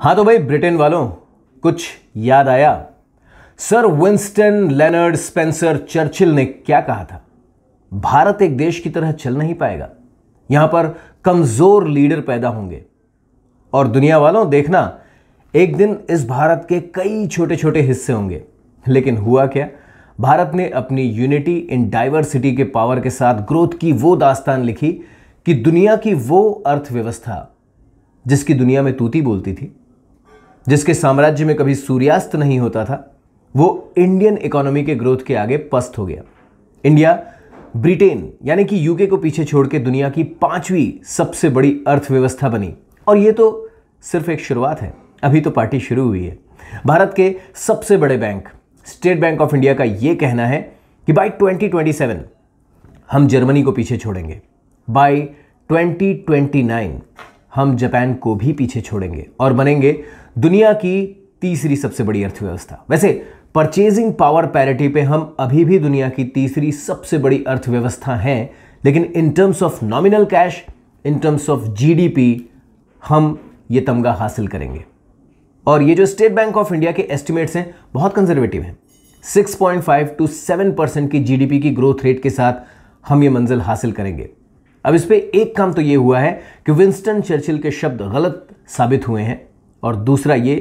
हाँ तो भाई ब्रिटेन वालों कुछ याद आया sir Winston Leonard Spencer Churchill ने क्या कहा था भारत एक देश की तरह चल नहीं पाएगा यहां पर कमजोर लीडर पैदा होंगे और दुनिया वालों देखना एक दिन इस भारत के कई छोटे छोटे हिस्से होंगे लेकिन हुआ क्या भारत ने अपनी यूनिटी इन डाइवर्सिटी के पावर के साथ ग्रोथ की वो दास्तान लिखी कि दुनिया की वो अर्थव्यवस्था जिसकी दुनिया में तूती बोलती थी जिसके साम्राज्य में कभी सूर्यास्त नहीं होता था वो इंडियन इकोनॉमी के ग्रोथ के आगे पस्त हो गया इंडिया ब्रिटेन यानी कि यूके को पीछे छोड़ के दुनिया की पांचवी सबसे बड़ी अर्थव्यवस्था बनी और ये तो सिर्फ एक शुरुआत है अभी तो पार्टी शुरू हुई है भारत के सबसे बड़े bank State Bank of India का ये कहना है कि बाय 2027 हम जर्मनी को पीछे छोड़ेंगे बाय 2029 हम जापान को भी पीछे छोड़ेंगे और बनेंगे दुनिया की तीसरी सबसे बड़ी अर्थव्यवस्था वैसे परचेजिंग पावर पैरिटी पे हम अभी भी दुनिया की तीसरी सबसे बड़ी अर्थव्यवस्था हैं लेकिन in terms of nominal cash in terms of GDP हम ये तमगा हासिल करेंगे और ये जो स्टेट बैंक ऑफ इंडिया के एस्टिमेट्स हैं बहुत कंजर्वेटिव हैं 6.5 टू 7 परसेंट की जीडीपी की ग्रोथ रेट के साथ हम ये मंजिल हासिल करेंगे अब इस पर एक काम तो ये हुआ है कि विंस्टन चर्चिल के शब्द गलत साबित हुए हैं और दूसरा ये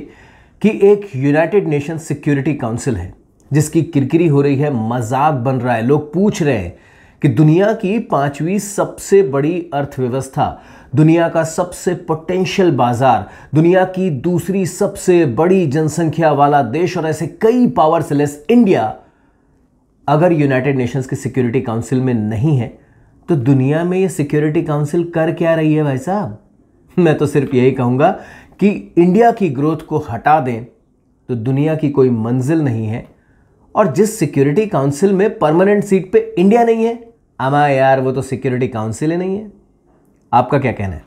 कि एक यूनाइटेड नेशन सिक्योरिटी काउंसिल है जिसकी किरकिरी हो रही है मजाक बन रहा है लोग पूछ रहे हैं कि दुनिया की पांचवी सबसे बड़ी अर्थव्यवस्था दुनिया का सबसे पोटेंशियल बाजार दुनिया की दूसरी सबसे बड़ी जनसंख्या वाला देश और ऐसे कई पावर सेलेस लेस इंडिया अगर यूनाइटेड नेशंस की सिक्योरिटी काउंसिल में नहीं है तो दुनिया में ये सिक्योरिटी काउंसिल कर क्या रही है भाई साहब मैं तो सिर्फ यही कहूँगा कि इंडिया की ग्रोथ को हटा दें तो दुनिया की कोई मंजिल नहीं है और जिस सिक्योरिटी काउंसिल में परमानेंट सीट पे इंडिया नहीं है अमा यार वो तो सिक्योरिटी काउंसिल ही नहीं है आपका क्या कहना है